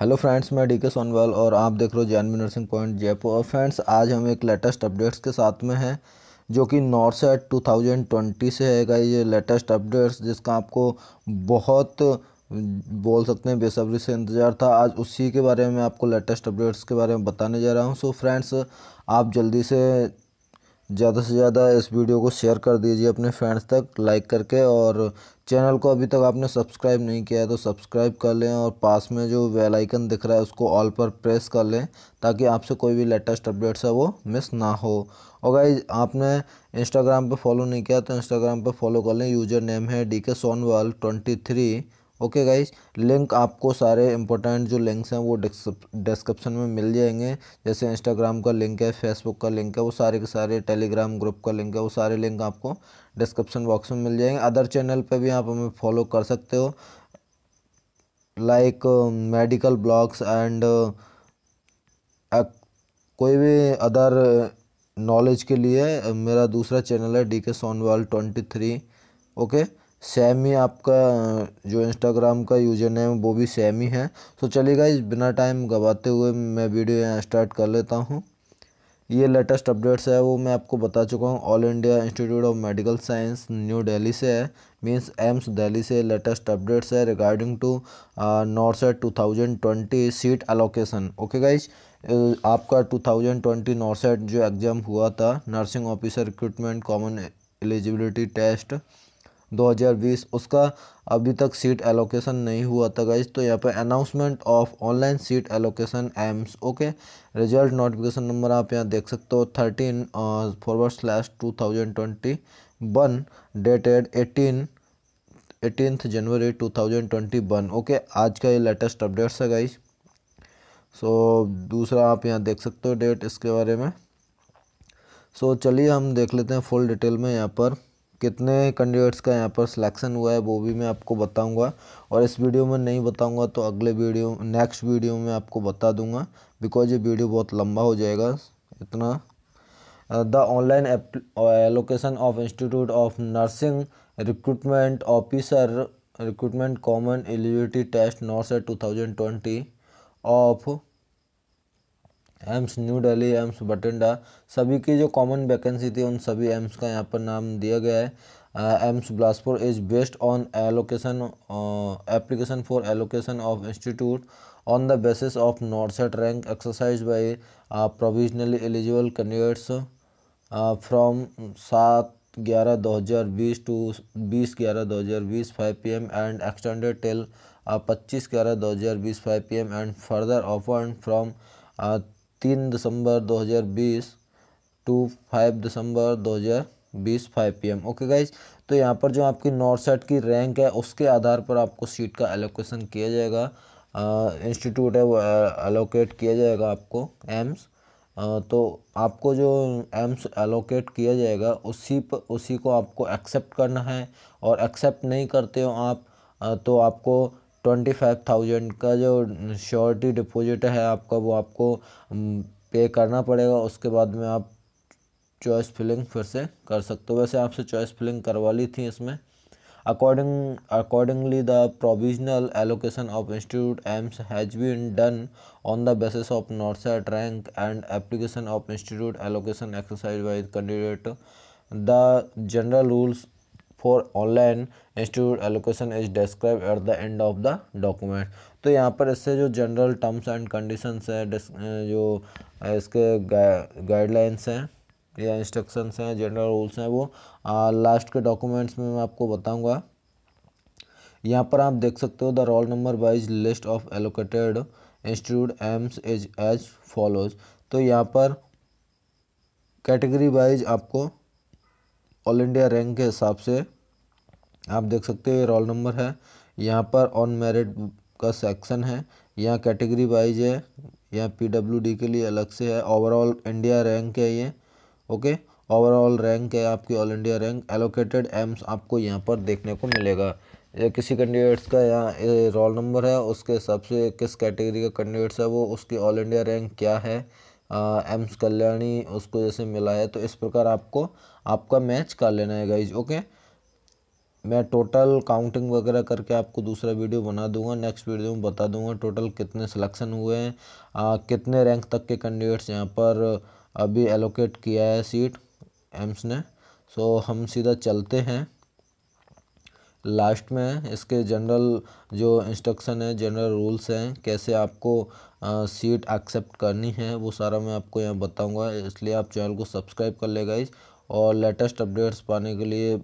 hello friends मैं D K Sonwal और आप देख रहे हो जैनवी नर्सिंग पॉइंट जयपुर और फ्रेंड्स आज हम एक लेटेस्ट अपडेट्स के साथ में हैं जो कि NORCET two thousand twenty से है ये लेटेस्ट अपडेट्स जिसका आपको बहुत बोल सकते हैं बेसब्री से इंतज़ार था आज उसी के बारे में आपको लेटेस्ट अपडेट्स के बारे में बताने जा रहा हूँ सो फ्रेंड्स आप जल्दी से ज़्यादा से ज़्यादा इस वीडियो को शेयर कर दीजिए अपने फ्रेंड्स तक लाइक करके और चैनल को अभी तक आपने सब्सक्राइब नहीं किया है तो सब्सक्राइब कर लें और पास में जो वेल आइकन दिख रहा है उसको ऑल पर प्रेस कर लें ताकि आपसे कोई भी लेटेस्ट अपडेट्स है वो मिस ना हो और गाइज आपने इंस्टाग्राम पर फॉलो नहीं किया तो इंस्टाग्राम पर फॉलो कर लें यूजर नेम है D K Sonwal twenty three okay guys link आपको सारे इंपॉर्टेंट जो लिंक्स हैं वो डिस्क्रिप्शन में मिल जाएंगे जैसे इंस्टाग्राम का लिंक है फेसबुक का लिंक है वो सारे के सारे टेलीग्राम ग्रुप का लिंक है वो सारे लिंक आपको डिस्क्रिप्शन बॉक्स में मिल जाएंगे अदर चैनल पे भी आप हमें फॉलो कर सकते हो लाइक मेडिकल ब्लॉग्स एंड कोई भी अदर नॉलेज के लिए uh, मेरा दूसरा चैनल है D K Sonwal twenty three okay same ही आपका जो इंस्टाग्राम का यूजर नेम वो भी सेम ही है तो चलिएगा इस बिना टाइम गवाते हुए मैं वीडियो यहाँ स्टार्ट कर लेता हूँ ये लेटेस्ट अपडेट्स है वो मैं आपको बता चुका हूँ all India institute of medical science new Delhi से है मींस एम्स दिल्ली से लेटेस्ट अपडेट्स है regarding to NORCET two thousand twenty seat allocation okay guys आपका two thousand twenty NORCET जो एग्ज़ाम हुआ था nursing officer recruitment common eligibility test 2020 उसका अभी तक सीट एलोकेशन नहीं हुआ था गाइज तो यहाँ पे announcement of online seat allocation AIIMS okay result notification number आप यहाँ देख सकते हो thirteen forward slash two thousand twenty one dated eighteen eighteenth January two thousand twenty one okay आज का ये लेटेस्ट अपडेट्स है गाइज सो so, दूसरा आप यहाँ देख सकते हो डेट इसके बारे में सो so, चलिए हम देख लेते हैं फुल डिटेल में यहाँ पर कितने कैंडिडेट्स का यहाँ पर सिलेक्शन हुआ है वो भी मैं आपको बताऊंगा और इस वीडियो में नहीं बताऊंगा तो अगले वीडियो नेक्स्ट वीडियो में आपको बता दूंगा बिकॉज ये वीडियो बहुत लंबा हो जाएगा इतना the online allocation of institute of nursing recruitment officer recruitment common eligibility test NORCET two of AIIMS new Delhi AIIMS Bathinda सभी की जो कॉमन वैकेंसी थी उन सभी एम्स का यहाँ पर नाम दिया गया है AIIMS Bilaspur is based on allocation application for allocation of institute on the basis of NORCET rank exercise by provisionally eligible candidates from सात ग्यारह दो हज़ार बीस टू बीस ग्यारह दो हज़ार बीस five P M and extended till पच्चीस ग्यारह दो हज़ार बीस five P M and further and from तीन दिसंबर 2020 to five December 2020 P PM okay guys तो यहाँ पर जो आपकी नॉर्थ सेट की रैंक है उसके आधार पर आपको सीट का एलोकेशन किया जाएगा इंस्टीट्यूट है वो एलोकेट किया जाएगा आपको एम्स तो आपको जो एम्स एलोकेट किया जाएगा उसी पर उसी को आपको एक्सेप्ट करना है और एक्सेप्ट नहीं करते हो आप आ, तो आपको ट्वेंटी फाइव थाउजेंड का जो श्योरिटी डिपॉजिट है आपका वो आपको पे करना पड़ेगा उसके बाद में आप चॉइस फिलिंग फिर से कर सकते हो वैसे आपसे चॉइस फिलिंग करवा ली थी इसमें according accordingly the provisional allocation of institute AIIMS has been done on the basis of NORCET rank and application of institute allocation exercise by candidate the general rules for online institute allocation is describe at the end of the document तो यहाँ पर इससे जो general terms and conditions है जो इसके guidelines हैं या इंस्ट्रक्शंस हैं जनरल रूल्स हैं वो लास्ट के डॉक्यूमेंट्स में मैं आपको बताऊँगा यहाँ पर आप देख सकते हो the roll number wise list of allocated institute AIIMS is as follows तो यहाँ पर कैटेगरी वाइज आपको ऑल इंडिया रैंक के हिसाब से आप देख सकते हो ये रोल नंबर है यहाँ पर ऑन मेरिट का सेक्शन है यहाँ कैटेगरी वाइज है यहाँ पीडब्ल्यूडी के लिए अलग से है ओवरऑल इंडिया रैंक है ये ओके ओवरऑल रैंक है आपकी all India rank allocated AIIMS आपको यहाँ पर देखने को मिलेगा या किसी कैंडिडेट्स का यहाँ रोल नंबर है उसके हिसाब से किस कैटेगरी का कैंडिडेट्स है वो उसकी ऑल इंडिया रैंक क्या है एम्स कल्याणी उसको जैसे मिला है तो इस प्रकार आपको आपका मैच कर लेना है गाइज ओके मैं टोटल काउंटिंग वगैरह करके आपको दूसरा वीडियो बना दूंगा नेक्स्ट वीडियो में बता दूंगा टोटल कितने सिलेक्शन हुए हैं कितने रैंक तक के कैंडिडेट्स यहाँ पर अभी एलोकेट किया है सीट एम्स ने सो हम सीधा चलते हैं लास्ट में इसके जनरल जो इंस्ट्रक्शन है जनरल रूल्स हैं कैसे आपको सीट एक्सेप्ट करनी है वो सारा मैं आपको यहाँ बताऊंगा इसलिए आप चैनल को सब्सक्राइब कर लेगा इस और लेटेस्ट अपडेट्स पाने के लिए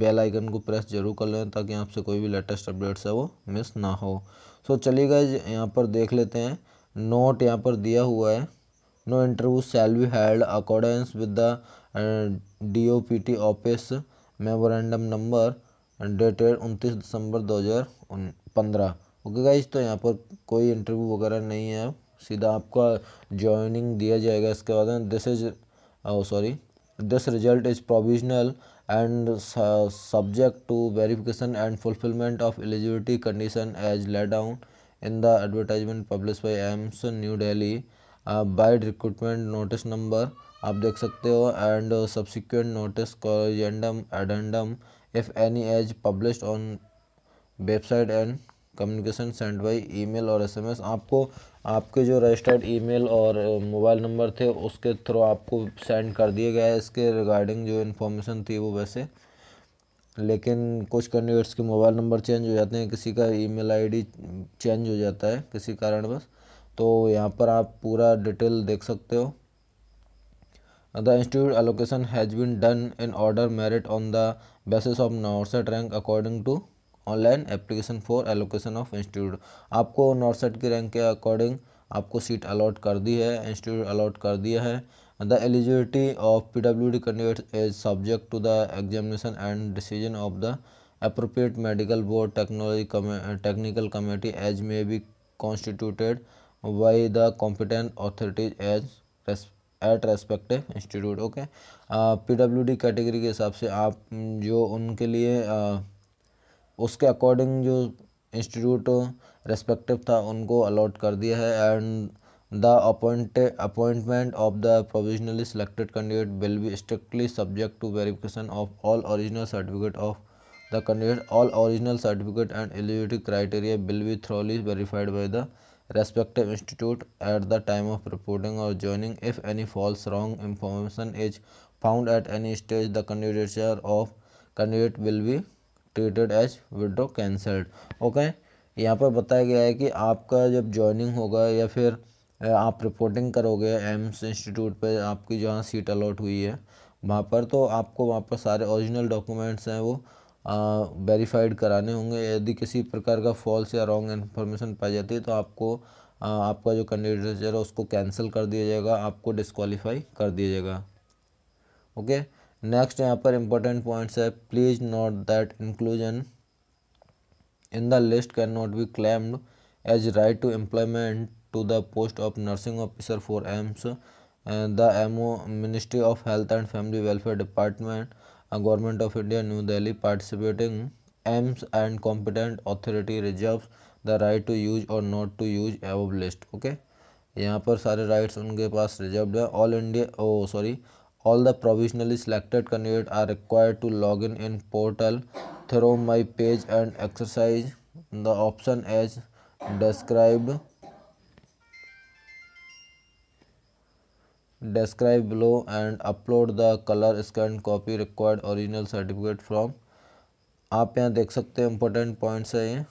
बेल आइकन को प्रेस जरूर कर लें ताकि आपसे कोई भी लेटेस्ट अपडेट्स है वो मिस ना हो सो so, चलिए गाइज यहाँ पर देख लेते हैं नोट यहाँ पर दिया हुआ है no interview shall be held accordance with the D O P T office memorandum number dated उनतीस दिसंबर दो हज़ार पंद्रह ओके गाइज तो यहाँ पर कोई इंटरव्यू वगैरह नहीं है सीधा आपका ज्वाइनिंग दिया जाएगा इसके बाद this is sorry this result is provisional and subject to verification and fulfilment of eligibility condition as laid down in the advertisement publish by AIIMS new Delhi vide recruitment notice number आप देख सकते हो and subsequent notice corrigendum addendum if any as publish on website and communication send by email और SMS आपको आपके जो registered email और mobile uh, number थे उसके थ्रू आपको सेंड कर दिया गया है इसके रिगार्डिंग जो इन्फॉर्मेशन थी वो वैसे लेकिन कुछ कैंडिडेट्स के मोबाइल नंबर चेंज हो जाते हैं किसी का ईमेल आईडी चेंज हो जाता है किसी कारणवश तो यहाँ पर आप पूरा डिटेल देख सकते हो the institute allocation has been done in order merit on the basis of NORCET rank according to online application for allocation of institute आपको नॉर्सेट की रैंक के अकॉर्डिंग आपको सीट अलॉट कर दी है इंस्टीट्यूट अलॉट कर दिया है the eligibility of P W D candidate is subject to the examination and decision of the appropriate medical board technology technical committee as may be constituted by the competent authorities as at respective institute okay P W D category के हिसाब से आप mm, जो उनके लिए uh, उसके according जो institute respective था उनको अलॉट कर दिया है and the appointed appointment of the provisionally selected candidate will be strictly subject to verification of all original certificate of the candidate all original certificate and eligibility criteria will be thoroughly verified by the respective institute at the time of reporting or joining if any false wrong information is found at any stage the candidature of candidate will be treated as withdraw cancelled okay यहाँ पर बताया गया है कि आपका जब joining होगा या फिर आप रिपोर्टिंग करोगे एम्स इंस्टीट्यूट पे आपकी जहाँ सीट अलॉट हुई है वहाँ पर तो आपको वहाँ पर सारे ओरिजिनल डॉक्यूमेंट्स हैं वो वेरीफाइड कराने होंगे यदि किसी प्रकार का फॉल्स या रॉन्ग इन्फॉर्मेशन पाई जाती है तो आपको आ, आपका जो कैंडिडेचर है उसको कैंसिल कर दिया जाएगा आपको डिसक्वालीफाई कर दिया जाएगा ओके नेक्स्ट यहाँ पर इम्पोर्टेंट पॉइंट्स है please note that inclusion in the list can not be claimed as right to employment to the post of nursing officer for AIIMS the M O ministry of health and family welfare department government of India new Delhi participating AIIMS and competent authority reserve the right to use और not to use above list okay यहाँ पर सारे rights उनके पास reserve है all India oh sorry all the provisionally selected candidate are required to log in in portal through my page and exercise the option as described describe below and upload the color scan copy required original certificate from आप यहाँ देख सकते हैं important points है ये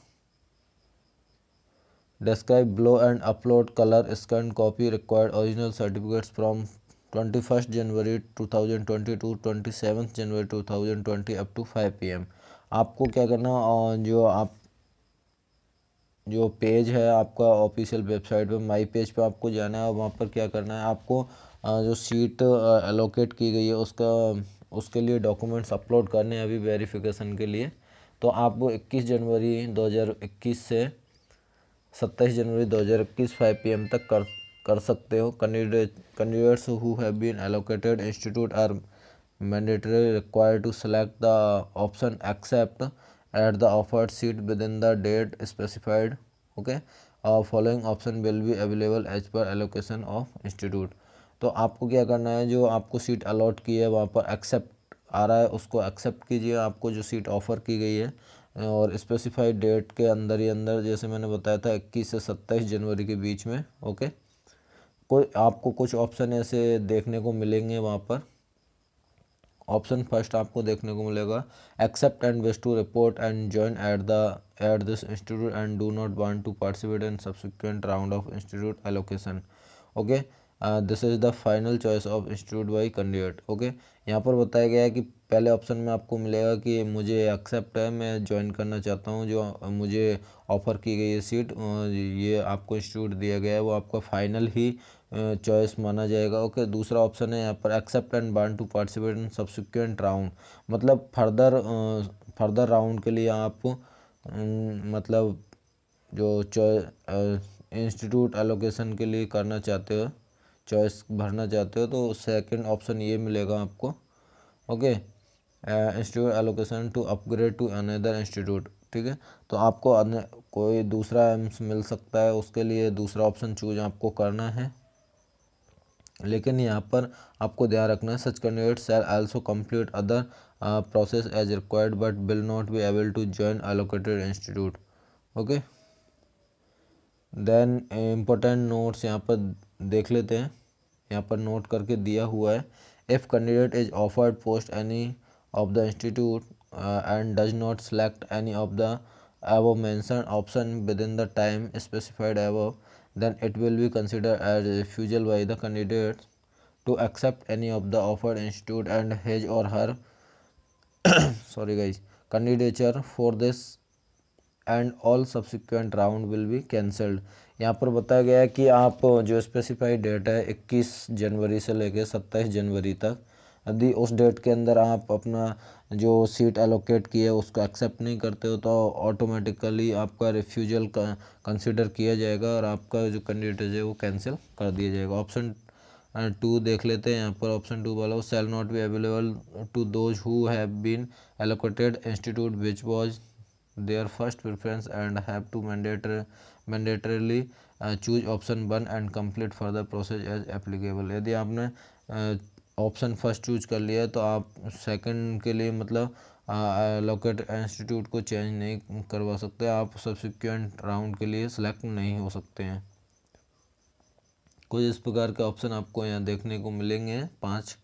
describe below and upload colour scan copy required original certificates from twenty first January two thousand twenty to twenty seventh January two thousand twenty up to five P M आपको क्या करना और जो आप जो page है आपका ऑफिशियल वेबसाइट पे माई पेज पे आपको जाना है और वहाँ पर क्या करना है आपको जो सीट एलोकेट की गई है उसका उसके लिए डॉक्यूमेंट्स अपलोड करने हैं अभी वेरिफिकेशन के लिए तो आप 21 जनवरी 2021 से 27 जनवरी 2021 पी एम तक कर कर सकते हो candidate candidates who have been allocated institute are mandatory required to select the option accept at the offered seat within the date specified okay following option will be available as per allocation of institute तो आपको क्या करना है जो आपको seat allot की है वहाँ पर एक्सेप्ट आ रहा है उसको एक्सेप्ट कीजिए आपको जो सीट ऑफ़र की गई है और स्पेसिफाइड डेट के अंदर ही अंदर जैसे मैंने बताया था इक्कीस से सत्ताईस जनवरी के बीच में ओके कोई आपको कुछ ऑप्शन ऐसे देखने को मिलेंगे वहाँ पर ऑप्शन फर्स्ट आपको देखने को मिलेगा accept and wish to report and join at the at this institute and do not want to participate in subsequent round of institute allocation okay this is the final choice of institute by candidate okay यहाँ पर बताया गया है कि पहले option में आपको मिलेगा कि मुझे एक्सेप्ट है मैं ज्वाइन करना चाहता हूँ जो uh, मुझे ऑफ़र की गई है सीट uh, ये आपको इंस्टीट्यूट दिया गया है वो आपका फाइनल ही चॉइस uh, माना जाएगा ओके दूसरा ऑप्शन है यहाँ पर accept and burn to participate in subsequent round मतलब फर्दर फर्दर राउंड के लिए आप um, मतलब जो इंस्टीट्यूट एलोकेशन के लिए करना चाहते हो चॉइस भरना चाहते हो तो सेकंड ऑप्शन ये मिलेगा आपको okay institute allocation to upgrade to another institute ठीक है तो आपको कोई दूसरा एम्स मिल सकता है उसके लिए दूसरा ऑप्शन चूज आपको करना है लेकिन यहाँ पर आपको ध्यान रखना है such candidate shall also complete other process as required but will not be able to join allocated institute okay then important notes यहाँ पर देख लेते हैं यहाँ पर नोट करके दिया हुआ है if candidate is offered post any of the institute and does not select any of the above mentioned option within the time specified above then it will be consider as refusal by the candidate to accept any of the offered institute and his और her sorry guys candidature for this and all subsequent round will be cancelled यहाँ पर बताया गया है कि आप जो specified date है 21 जनवरी से लेकर 27 जनवरी तक यदि उस डेट के अंदर आप अपना जो सीट एलोकेट की है उसको एक्सेप्ट नहीं करते हो तो ऑटोमेटिकली आपका रिफ्यूजल कंसिडर किया जाएगा और आपका जो कैंडिडेट है वो कैंसिल कर दिया जाएगा ऑप्शन टू देख लेते हैं यहाँ पर ऑप्शन टू वाला shall not be available to those who have been allocated institute which was their first preference and have to mandatory mandatorily choose option one and complete further process as applicable यदि आपने option first choose कर लिया तो आप second के लिए मतलब locate uh, institute को चेंज नहीं करवा सकते आप सब्सिक्वेंट राउंड के लिए सिलेक्ट नहीं हो सकते हैं कुछ इस प्रकार के ऑप्शन आपको यहाँ देखने को मिलेंगे पाँच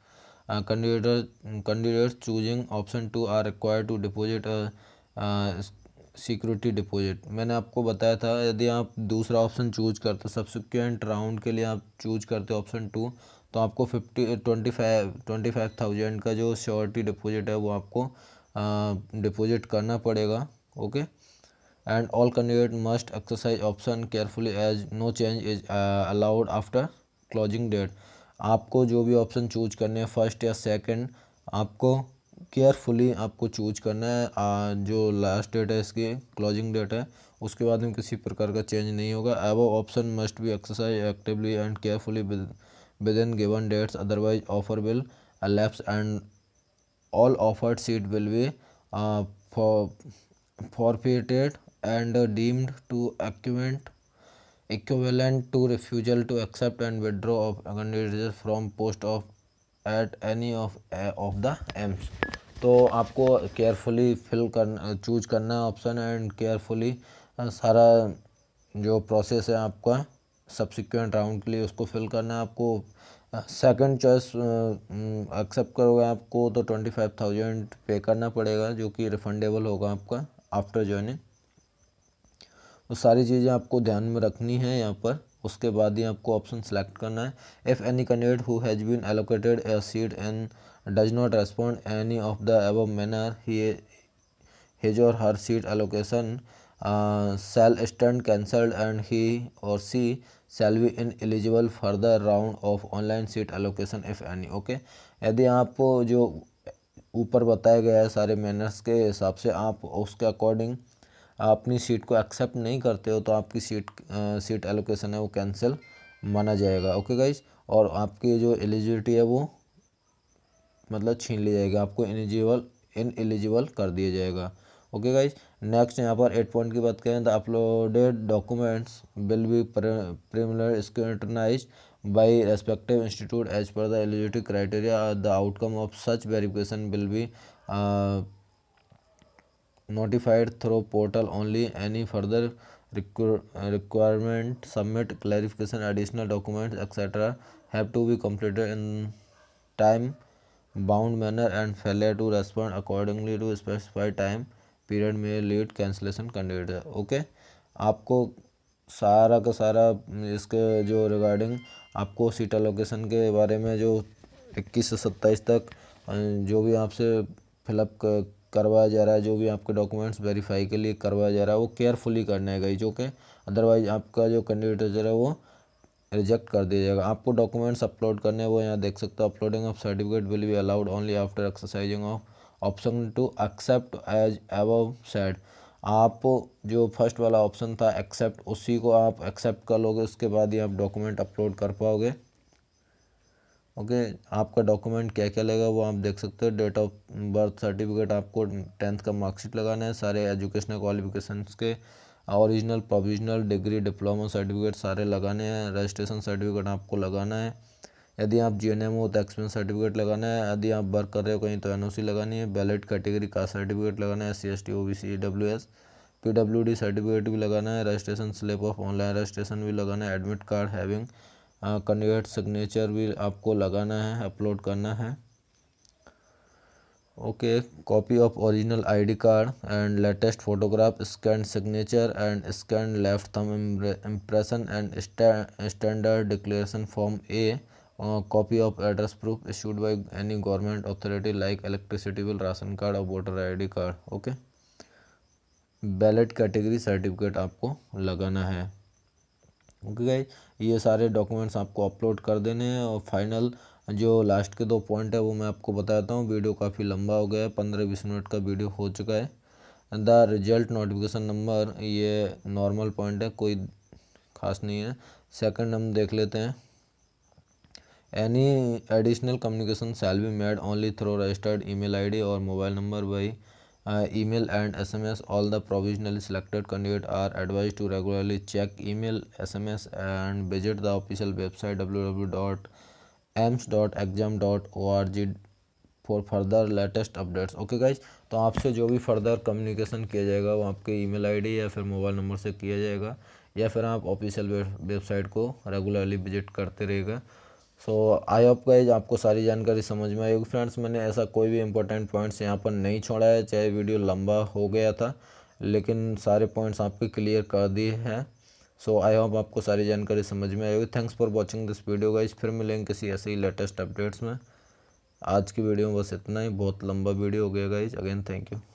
candidate candidate choosing option two are required to deposit security deposit मैंने आपको बताया था यदि आप दूसरा ऑप्शन चूज करते सब्सिक्वेंट राउंड के लिए आप चूज करते ऑप्शन टू तो आपको fifty twenty five twenty five thousand का जो श्योरिटी डिपॉजिट है वो आपको डिपॉजिट करना पड़ेगा okay and all candidate must exercise option carefully as no change is allowed after closing date आपको जो भी ऑप्शन चूज करने हैं फर्स्ट या सेकेंड आपको केयरफुली आपको चूज करना है आ, जो लास्ट डेट है इसकी क्लोजिंग डेट है उसके बाद में किसी प्रकार का चेंज नहीं होगा above option must be exercise actively and carefully within given dates otherwise offer will lapse and all offered seat will be forfeited and deemed to act equivalent to refusal to accept and withdraw of candidates from post at any of of the AIIMS तो आपको carefully fill करना choose करना है option and carefully सारा जो process है आपका subsequent round के लिए उसको फिल करना है आपको सेकंड चॉइस एक्सेप्ट करोगे आपको तो ट्वेंटी फाइव थाउजेंड पे करना पड़ेगा जो कि रिफंडेबल होगा आपका आफ्टर ज्वाइनिंग वो सारी चीज़ें आपको ध्यान में रखनी है यहाँ पर उसके बाद ही आपको ऑप्शन सेलेक्ट करना है if any candidate who has been allocated a seat and does not respond any of the above manner his और her seat allocation shall stand cancelled and he और she shall be ineligible further round of online seat allocation if any okay यदि आप जो ऊपर बताया गया है सारे मैनर्स के हिसाब से आप उसके अकॉर्डिंग अपनी सीट को एक्सेप्ट नहीं करते हो तो आपकी सीट सीट एलोकेशन है वो कैंसिल माना जाएगा ओके गाइज और आपकी जो एलिजिबिलिटी है वो मतलब छीन ली जाएगी आपको एलिजिबल इन एलिजिबल कर दिया जाएगा ओके गाइज नेक्स्ट यहाँ पर एट पॉइंट की बात करें तो uploaded documents will be preliminary scrutinise by respective institute as per the eligibility criteria the outcome of such verification will be notified through portal only any further requir requirement submit clarification additional documents etc have to be completed in time bound manner and failure to respond accordingly to specified time period में late cancellation candidate okay आपको सारा का सारा इसके जो regarding आपको seat allocation के बारे में जो इक्कीस से सत्ताईस तक जो भी आपसे फिलअप करवाया जा रहा है जो भी आपके डॉक्यूमेंट्स वेरीफाई के लिए करवाया जा रहा है वो केयरफुली करना है गई जो कि अदरवाइज आपका जो कैंडिडेट है वो रिजेक्ट कर दिया जाएगा आपको डॉक्यूमेंट्स अपलोड करने वो यहाँ देख सकते हो uploading of certificate will be allowed only after exercising of option to accept as above said आप जो फर्स्ट वाला ऑप्शन था एक्सेप्ट उसी को आप एक्सेप्ट कर लोगे उसके बाद ही आप डॉक्यूमेंट अपलोड कर पाओगे ओके आपका डॉक्यूमेंट क्या क्या लगेगा वो आप देख सकते हो डेट ऑफ बर्थ सर्टिफिकेट आपको टेंथ का मार्कशीट लगाना है सारे एजुकेशनल क्वालिफिकेशन के original provisional degree diploma certificate सारे लगाने हैं रजिस्ट्रेशन सर्टिफिकेट आपको लगाना है यदि आप जी हो तो एक्सपीरियंस सर्टिफिकेट लगाना है यदि आप वर्क कर रहे हो कहीं तो एन लगानी है बैलेट कैटेगरी का सर्टिफिकेट लगाना है S C S T O B C W S P W D certificate भी लगाना है registration slip of online registration भी लगाना है एडमिट कार्ड हैविंग कन्वर्ट हाँ, सिग्नेचर भी आपको लगाना है अपलोड करना है okay copy of original ID card and latest photograph scan signature and scan left thumb impression and standard declaration form a copy of address proof issued by any government authority like electricity bill ration card और voter ID card okay ballot category certificate आपको लगाना है okay guys ये सारे documents आपको upload कर देने हैं और फाइनल जो लास्ट के दो पॉइंट है वो मैं आपको बताता हूँ वीडियो काफ़ी लंबा हो गया है पंद्रह बीस मिनट का वीडियो हो चुका है द रिजल्ट नोटिफिकेशन नंबर ये नॉर्मल पॉइंट है कोई खास नहीं है सेकंड हम देख लेते हैं any additional communication shall be made only through registered email ID और मोबाइल नंबर वही email and S M S all the provisionally selected candidate are advise to regularly check email S M S and visit the official website W W dot dot dot AIIMS exam O R G for further latest updates okay guys तो आपसे जो भी further communication किया जाएगा वो आपके ई mail I D या फिर मोबाइल नंबर से किया जाएगा या फिर आप ऑफिशियल वेबसाइट को रेगुलरली विजिट करते रहेगा सो आई होप गाइज आपको सारी जानकारी समझ में आएगी फ्रेंड्स मैंने ऐसा कोई भी इंपॉर्टेंट पॉइंट्स यहाँ पर नहीं छोड़ा है चाहे वीडियो लंबा हो गया था लेकिन सारे पॉइंट्स आपके क्लियर कर दिए हैं सो आई होप आपको सारी जानकारी समझ में आएगी thanks for watching this video guys फिर मिलेंगे किसी ऐसे ही लेटेस्ट अपडेट्स में आज की वीडियो में बस इतना ही बहुत लंबा वीडियो हो गया गाइज अगेन थैंक यू